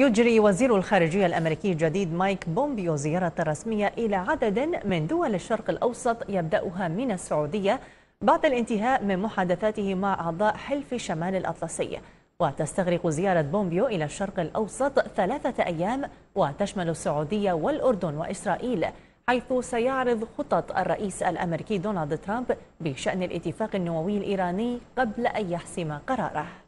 يجري وزير الخارجية الأمريكي الجديد مايك بومبيو زيارة رسمية إلى عدد من دول الشرق الأوسط يبدأها من السعودية بعد الانتهاء من محادثاته مع أعضاء حلف شمال الأطلسي وتستغرق زيارة بومبيو إلى الشرق الأوسط ثلاثة أيام وتشمل السعودية والأردن وإسرائيل حيث سيعرض خطط الرئيس الأمريكي دونالد ترامب بشأن الاتفاق النووي الإيراني قبل أن يحسم قراره